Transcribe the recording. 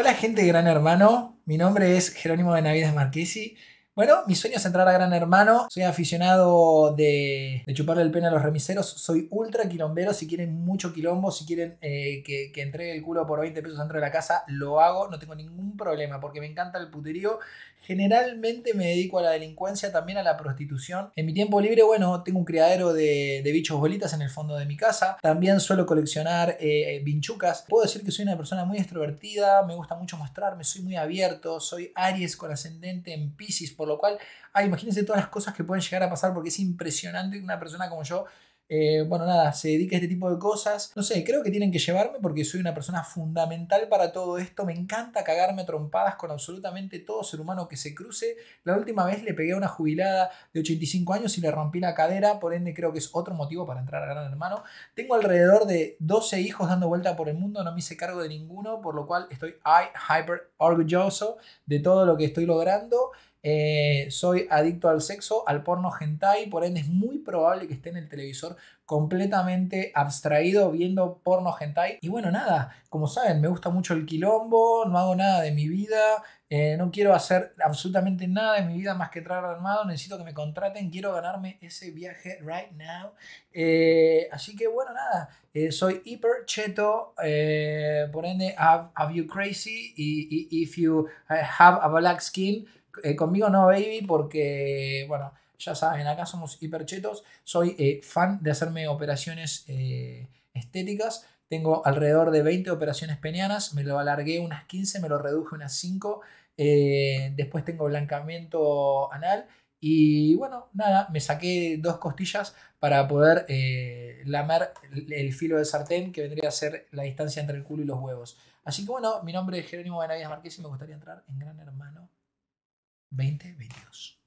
Hola gente Gran Hermano, mi nombre es Jerónimo Benavides Marquesi bueno, mi sueño es entrar a Gran Hermano. Soy aficionado de, chuparle el pene a los remiseros. Soy ultra quilombero. Si quieren mucho quilombo, si quieren eh, que, entregue el culo por 20 pesos dentro de la casa, lo hago. No tengo ningún problema porque me encanta el puterío. Generalmente me dedico a la delincuencia, también a la prostitución. En mi tiempo libre, bueno, tengo un criadero de, bichos bolitas en el fondo de mi casa. También suelo coleccionar eh, eh, vinchucas. Puedo decir que soy una persona muy extrovertida. Me gusta mucho mostrarme. Soy muy abierto. Soy Aries con ascendente en Pisces por lo cual, ah, imagínense todas las cosas que pueden llegar a pasar porque es impresionante que una persona como yo eh, bueno, nada, se dedica a este tipo de cosas. No sé, creo que tienen que llevarme porque soy una persona fundamental para todo esto. Me encanta cagarme trompadas con absolutamente todo ser humano que se cruce. La última vez le pegué a una jubilada de 85 años y le rompí la cadera, por ende creo que es otro motivo para entrar a Gran Hermano. Tengo alrededor de 12 hijos dando vuelta por el mundo, no me hice cargo de ninguno, por lo cual estoy hyper orgulloso de todo lo que estoy logrando. Eh, soy adicto al sexo, al porno hentai, por ende es muy probable que esté en el televisor completamente abstraído viendo porno hentai. Y bueno, nada, como saben, me gusta mucho el quilombo, no hago nada de mi vida, eh, no quiero hacer absolutamente nada de mi vida más que traer armado, necesito que me contraten, quiero ganarme ese viaje right now. Eh, así que bueno, nada, soy hiper cheto, por ende, have, you crazy, y, y, if you have a black skin, eh, conmigo no, baby, porque, bueno, ya saben, acá somos hiperchetos. Soy eh, fan de hacerme operaciones eh, estéticas. Tengo alrededor de 20 operaciones penianas. Me lo alargué unas 15, me lo reduje unas 5. después tengo blancamiento anal. Y bueno, nada, me saqué dos costillas para poder eh, lamer el filo de sartén que vendría a ser la distancia entre el culo y los huevos. Así que bueno, mi nombre es Jerónimo Benavides Marqués y me gustaría entrar en Gran Hermano 20 vídeos.